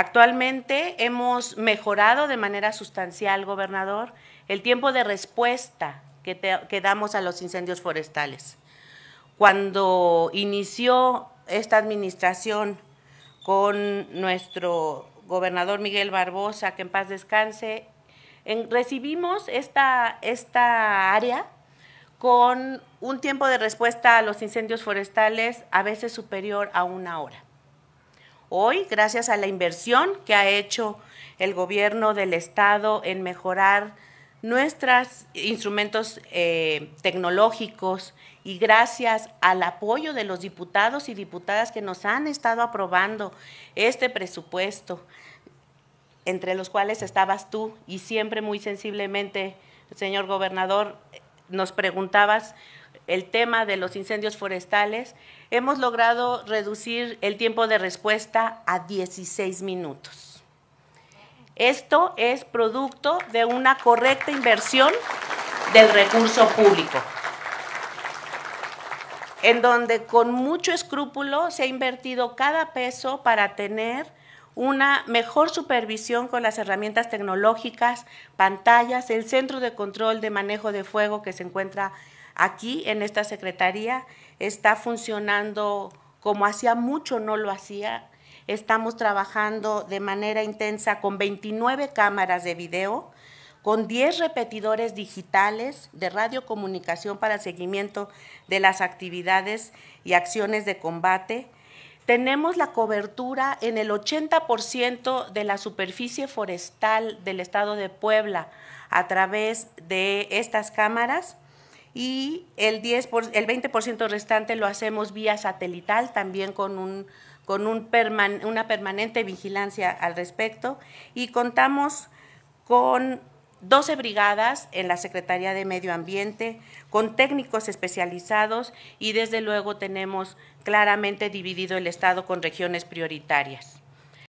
Actualmente hemos mejorado de manera sustancial, gobernador, el tiempo de respuesta que, damos a los incendios forestales. Cuando inició esta administración con nuestro gobernador Miguel Barbosa, que en paz descanse, recibimos esta, esta área con un tiempo de respuesta a los incendios forestales a veces superior a una hora. Hoy, gracias a la inversión que ha hecho el gobierno del estado en mejorar nuestros instrumentos eh, tecnológicos y gracias al apoyo de los diputados y diputadas que nos han estado aprobando este presupuesto, entre los cuales estabas tú y siempre muy sensiblemente, señor gobernador, nos preguntabas el tema de los incendios forestales, hemos logrado reducir el tiempo de respuesta a 16 minutos. Esto es producto de una correcta inversión del recurso público, en donde con mucho escrúpulo se ha invertido cada peso para tener una mejor supervisión con las herramientas tecnológicas, pantallas, el centro de control de manejo de fuego que se encuentra Aquí en esta secretaría está funcionando como hacía mucho no lo hacía. Estamos trabajando de manera intensa con 29 cámaras de video, con 10 repetidores digitales de radiocomunicación para seguimiento de las actividades y acciones de combate. Tenemos la cobertura en el 80% de la superficie forestal del estado de Puebla a través de estas cámaras y el, 10 por, el 20% restante lo hacemos vía satelital, también con, un, con un una permanente vigilancia al respecto. Y contamos con 12 brigadas en la Secretaría de Medio Ambiente, con técnicos especializados y desde luego tenemos claramente dividido el Estado con regiones prioritarias.